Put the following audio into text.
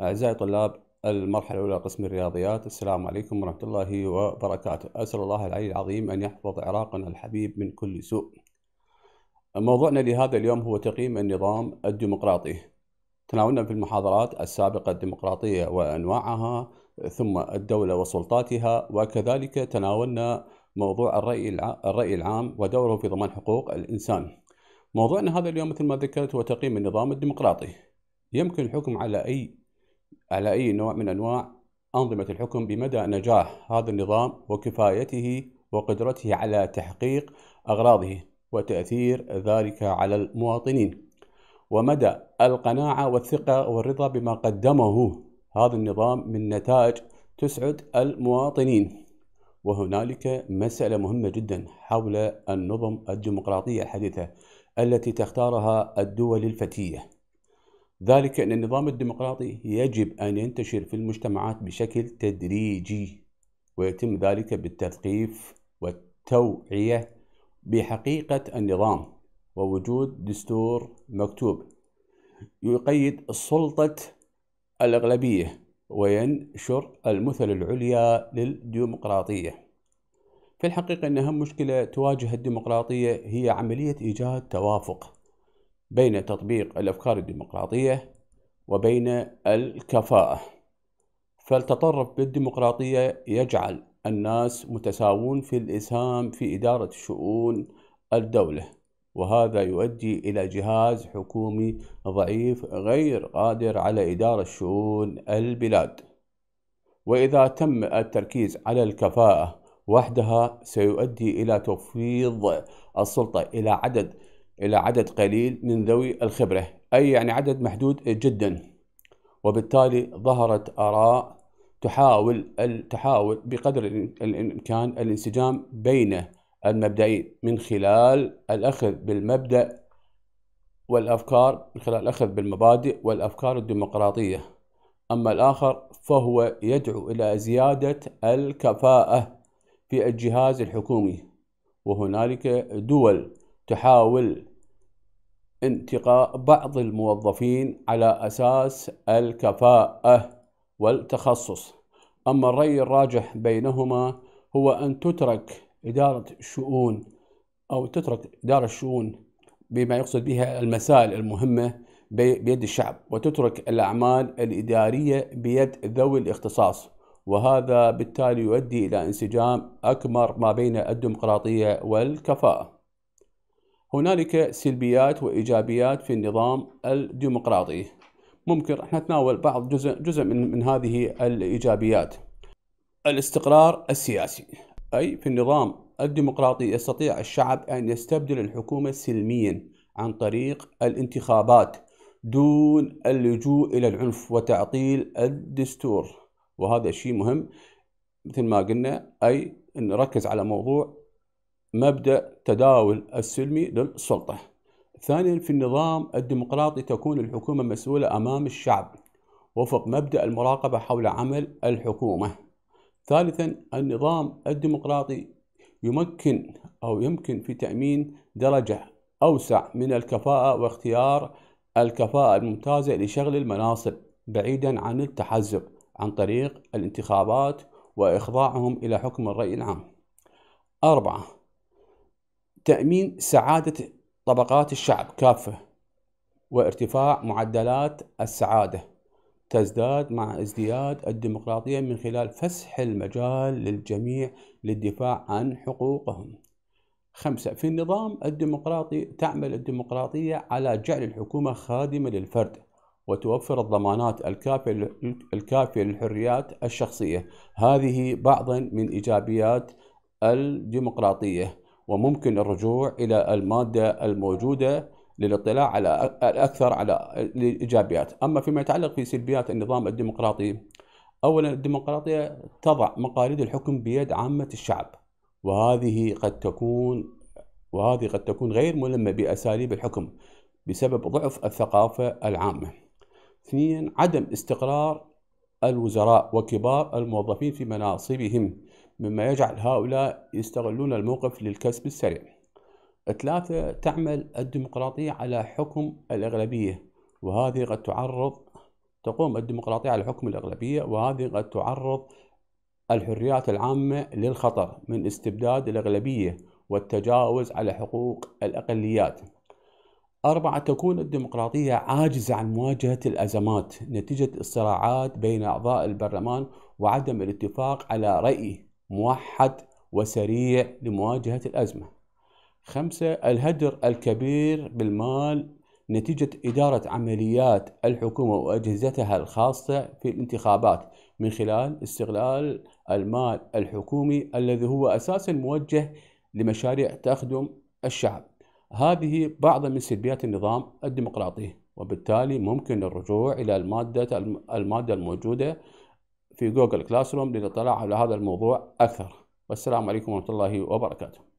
أعزائي طلاب المرحلة الأولى قسم الرياضيات السلام عليكم ورحمة الله وبركاته أسأل الله العلي العظيم أن يحفظ عراقنا الحبيب من كل سوء موضوعنا لهذا اليوم هو تقييم النظام الديمقراطي تناولنا في المحاضرات السابقة الديمقراطية وأنواعها ثم الدولة وسلطاتها وكذلك تناولنا موضوع الرأي العام ودوره في ضمان حقوق الإنسان موضوعنا هذا اليوم مثل ما ذكرت هو تقييم النظام الديمقراطي يمكن الحكم على أي على أي نوع من أنواع أنظمة الحكم بمدى نجاح هذا النظام وكفايته وقدرته على تحقيق أغراضه وتأثير ذلك على المواطنين ومدى القناعة والثقة والرضا بما قدمه هذا النظام من نتائج تسعد المواطنين وهنالك مسألة مهمة جدا حول النظم الديمقراطية الحديثة التي تختارها الدول الفتية ذلك أن النظام الديمقراطي يجب أن ينتشر في المجتمعات بشكل تدريجي ويتم ذلك بالتثقيف والتوعية بحقيقة النظام ووجود دستور مكتوب يقيد سلطة الأغلبية وينشر المثل العليا للديمقراطية في الحقيقة أن أهم مشكلة تواجه الديمقراطية هي عملية إيجاد توافق بين تطبيق الأفكار الديمقراطية وبين الكفاءة فالتطرف بالديمقراطية يجعل الناس متساوون في الإسهام في إدارة شؤون الدولة وهذا يؤدي إلى جهاز حكومي ضعيف غير قادر على إدارة شؤون البلاد وإذا تم التركيز على الكفاءة وحدها سيؤدي إلى تفويض السلطة إلى عدد إلى عدد قليل من ذوي الخبرة أي يعني عدد محدود جدا وبالتالي ظهرت آراء تحاول تحاول بقدر الإمكان الانسجام بين المبدئين من خلال الأخذ بالمبدأ والأفكار من خلال الأخذ بالمبادئ والأفكار الديمقراطية أما الآخر فهو يدعو إلى زيادة الكفاءة في الجهاز الحكومي وهنالك دول تحاول انتقاء بعض الموظفين على أساس الكفاءة والتخصص أما الرأي الراجح بينهما هو أن تترك إدارة الشؤون أو تترك إدارة الشؤون بما يقصد بها المسائل المهمة بيد الشعب وتترك الأعمال الإدارية بيد ذوي الاختصاص وهذا بالتالي يؤدي إلى انسجام أكبر ما بين الديمقراطية والكفاءة هنالك سلبيات وايجابيات في النظام الديمقراطي ممكن راح نتناول بعض جزء جزء من من هذه الايجابيات الاستقرار السياسي اي في النظام الديمقراطي يستطيع الشعب ان يستبدل الحكومه سلميا عن طريق الانتخابات دون اللجوء الى العنف وتعطيل الدستور وهذا شيء مهم مثل ما قلنا اي نركز على موضوع مبدأ تداول السلمي للسلطة ثانيا في النظام الديمقراطي تكون الحكومة مسؤولة أمام الشعب وفق مبدأ المراقبة حول عمل الحكومة ثالثا النظام الديمقراطي يمكن أو يمكن في تأمين درجة أوسع من الكفاءة واختيار الكفاءة الممتازة لشغل المناصب بعيدا عن التحزب عن طريق الانتخابات وإخضاعهم إلى حكم الرأي العام أربعة تأمين سعادة طبقات الشعب كافة وارتفاع معدلات السعادة تزداد مع ازدياد الديمقراطية من خلال فسح المجال للجميع للدفاع عن حقوقهم خمسة في النظام الديمقراطي تعمل الديمقراطية على جعل الحكومة خادمة للفرد وتوفر الضمانات الكافية الكافية للحريات الشخصية هذه بعضا من إيجابيات الديمقراطية وممكن الرجوع إلى المادة الموجودة للاطلاع على الأكثر على الإيجابيات أما فيما يتعلق في سلبيات النظام الديمقراطي أولا الديمقراطية تضع مقاليد الحكم بيد عامة الشعب وهذه قد تكون وهذه قد تكون غير ملمة بأساليب الحكم بسبب ضعف الثقافة العامة اثنين عدم استقرار الوزراء وكبار الموظفين في مناصبهم مما يجعل هؤلاء يستغلون الموقف للكسب السريع ثلاثة تعمل الديمقراطية على حكم الأغلبية وهذه قد تعرض تقوم الديمقراطية على حكم الأغلبية وهذه قد تعرض الحريات العامة للخطر من استبداد الأغلبية والتجاوز على حقوق الأقليات أربعة تكون الديمقراطية عاجزة عن مواجهة الأزمات نتيجة الصراعات بين أعضاء البرلمان وعدم الاتفاق على رأي موحد وسريع لمواجهة الأزمة خمسة الهدر الكبير بالمال نتيجة إدارة عمليات الحكومة وأجهزتها الخاصة في الانتخابات من خلال استغلال المال الحكومي الذي هو أساسا موجه لمشاريع تخدم الشعب هذه بعض من سلبيات النظام الديمقراطي وبالتالي ممكن الرجوع إلى المادة المادة الموجودة في جوجل كلاس روم للاطلاع على هذا الموضوع أكثر والسلام عليكم ورحمة الله وبركاته